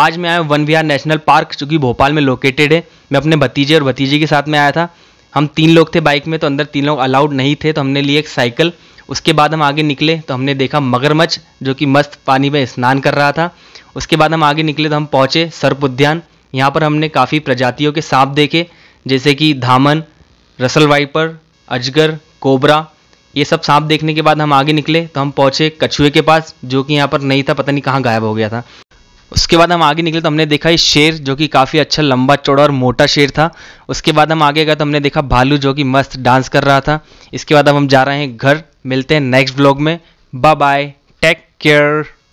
आज मैं आया वन विहार नेशनल पार्क जो कि भोपाल में लोकेटेड है मैं अपने भतीजे और भतीजे के साथ में आया था हम तीन लोग थे बाइक में तो अंदर तीन लोग अलाउड नहीं थे तो हमने लिए एक साइकिल उसके बाद हम आगे निकले तो हमने देखा मगरमच्छ जो कि मस्त पानी में स्नान कर रहा था उसके बाद हम आगे निकले तो हम पहुँचे सर्प उद्यान यहाँ पर हमने काफ़ी प्रजातियों के सांप देखे जैसे कि धामन रसल वाइपर अजगर कोबरा ये सब सांप देखने के बाद हम आगे निकले तो हम पहुँचे कछुए के पास जो कि यहाँ पर नहीं था पता नहीं कहाँ गायब हो गया था उसके बाद हम आगे निकले तो हमने देखा ये शेर जो कि काफ़ी अच्छा लंबा चौड़ा और मोटा शेर था उसके बाद हम आगे गए तो हमने देखा भालू जो कि मस्त डांस कर रहा था इसके बाद अब हम जा रहे हैं घर मिलते हैं नेक्स्ट ब्लॉग में बाय बाय टेक केयर